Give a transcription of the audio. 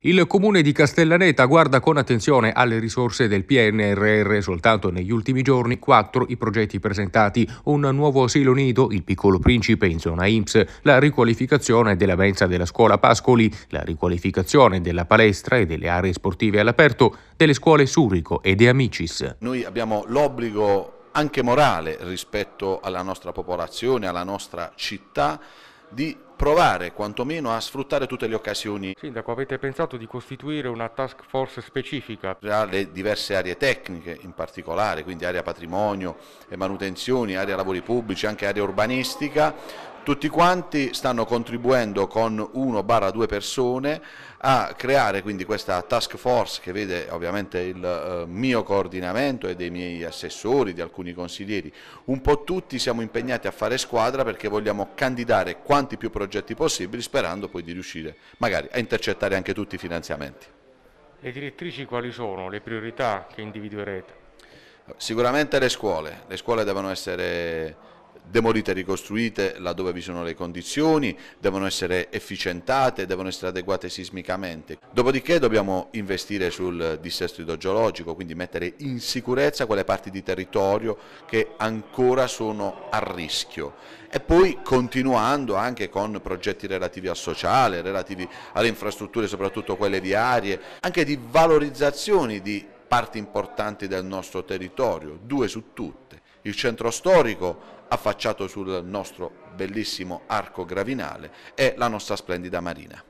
Il comune di Castellaneta guarda con attenzione alle risorse del PNRR. Soltanto negli ultimi giorni quattro i progetti presentati: un nuovo asilo nido, il piccolo principe in zona IMSS, la riqualificazione della mensa della scuola Pascoli, la riqualificazione della palestra e delle aree sportive all'aperto, delle scuole Surico e De Amicis. Noi abbiamo l'obbligo anche morale rispetto alla nostra popolazione, alla nostra città di provare quantomeno a sfruttare tutte le occasioni. Sindaco, avete pensato di costituire una task force specifica? Tra le diverse aree tecniche in particolare, quindi area patrimonio e manutenzioni, area lavori pubblici, anche area urbanistica, tutti quanti stanno contribuendo con 1-2 persone a creare quindi questa task force che vede ovviamente il eh, mio coordinamento e dei miei assessori, di alcuni consiglieri, un po' tutti siamo impegnati a fare squadra perché vogliamo candidare quanti più progetti possibili sperando poi di riuscire magari a intercettare anche tutti i finanziamenti. Le direttrici quali sono, le priorità che individuerete? Sicuramente le scuole, le scuole devono essere demolite e ricostruite laddove vi sono le condizioni, devono essere efficientate, devono essere adeguate sismicamente. Dopodiché dobbiamo investire sul dissesto idrogeologico, quindi mettere in sicurezza quelle parti di territorio che ancora sono a rischio e poi continuando anche con progetti relativi al sociale, relativi alle infrastrutture, soprattutto quelle viarie, anche di valorizzazioni di parti importanti del nostro territorio, due su tutti il centro storico affacciato sul nostro bellissimo arco gravinale e la nostra splendida marina.